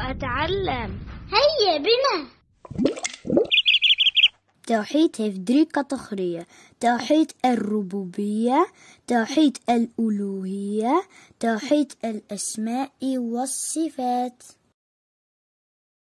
وأتعلم هيا بنا توحيد تفدريكة تخرية توحيد الربوبية توحيد الألوهية توحيد الأسماء والصفات